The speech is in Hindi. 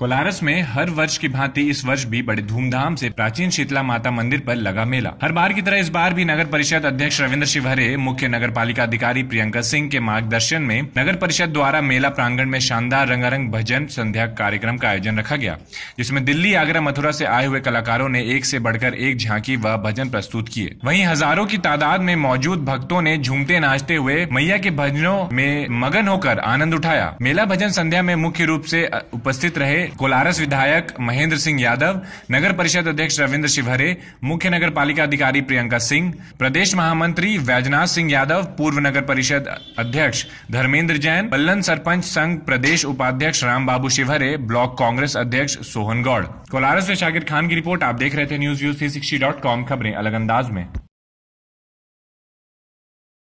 कोलारस में हर वर्ष की भांति इस वर्ष भी बड़े धूमधाम से प्राचीन शीतला माता मंदिर पर लगा मेला हर बार की तरह इस बार भी नगर परिषद अध्यक्ष रविंद्र शिवहरे मुख्य नगर पालिका अधिकारी प्रियंका सिंह के मार्गदर्शन में नगर परिषद द्वारा मेला प्रांगण में शानदार रंगारंग भजन संध्या कार्यक्रम का आयोजन रखा गया जिसमें दिल्ली आगरा मथुरा से आए हुए कलाकारों ने एक से बढ़कर एक झांकी व भजन प्रस्तुत किए वहीं हजारों की तादाद में मौजूद भक्तों ने झूमते नाचते हुए मैया के भजनों में मगन होकर आनंद उठाया मेला भजन संध्या में मुख्य रूप से उपस्थित रहे कोलारस विधायक महेंद्र सिंह यादव नगर परिषद अध्यक्ष रविंद्र शिवहरे मुख्य नगर पालिका अधिकारी प्रियंका सिंह प्रदेश महामंत्री वैजनाथ सिंह यादव पूर्व नगर परिषद अध्यक्ष धर्मेंद्र जैन बल्लन सरपंच संघ प्रदेश उपाध्यक्ष राम बाबू शिवहरे ब्लॉक कांग्रेस अध्यक्ष सोहन गौड़ कोलारस से शाकिर खान की रिपोर्ट आप देख रहे थे न्यूज व्यू थ्री खबरें अलग अंदाज में